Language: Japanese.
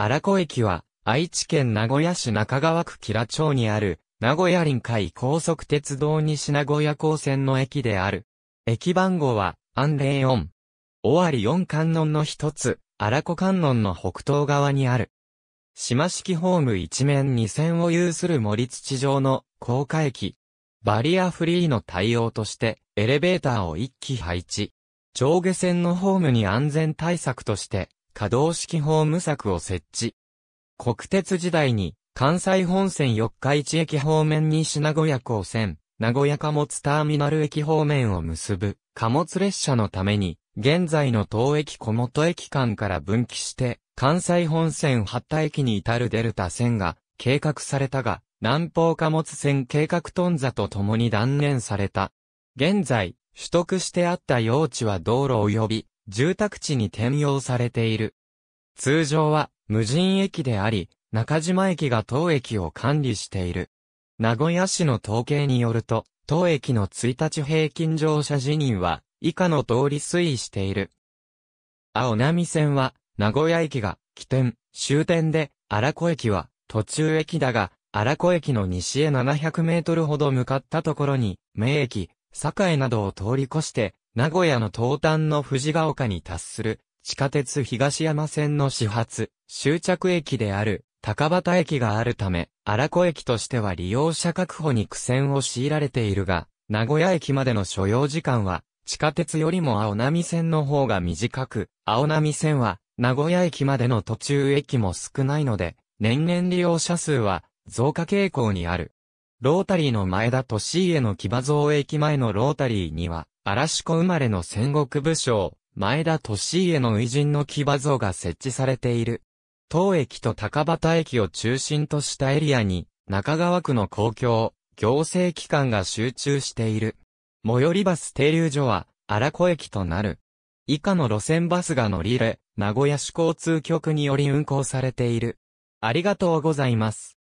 荒子駅は、愛知県名古屋市中川区吉良町にある、名古屋臨海高速鉄道西名古屋港線の駅である。駅番号は、安霊4。尾張四観音の一つ、荒子観音の北東側にある。島式ホーム一面二線を有する森土上の高架駅。バリアフリーの対応として、エレベーターを一機配置。上下線のホームに安全対策として、可動式法無策を設置。国鉄時代に、関西本線四日市駅方面西名古屋港線、名古屋貨物ターミナル駅方面を結ぶ貨物列車のために、現在の東駅小本駅間から分岐して、関西本線八田駅に至るデルタ線が計画されたが、南方貨物線計画頓挫とともに断念された。現在、取得してあった用地は道路及び住宅地に転用されている。通常は無人駅であり、中島駅が当駅を管理している。名古屋市の統計によると、当駅の1日平均乗車人任は以下の通り推移している。青波線は名古屋駅が起点、終点で、荒子駅は途中駅だが、荒子駅の西へ700メートルほど向かったところに、名駅、栄などを通り越して、名古屋の東端の藤ヶ丘に達する、地下鉄東山線の始発、終着駅である、高畑駅があるため、荒子駅としては利用者確保に苦戦を強いられているが、名古屋駅までの所要時間は、地下鉄よりも青波線の方が短く、青波線は、名古屋駅までの途中駅も少ないので、年々利用者数は、増加傾向にある。ロータリーの前田利家の騎馬像駅前のロータリーには、嵐子生まれの戦国武将、前田利家の偉人の騎馬像が設置されている。当駅と高畑駅を中心としたエリアに、中川区の公共、行政機関が集中している。最寄りバス停留所は、荒子駅となる。以下の路線バスが乗り入れ、名古屋市交通局により運行されている。ありがとうございます。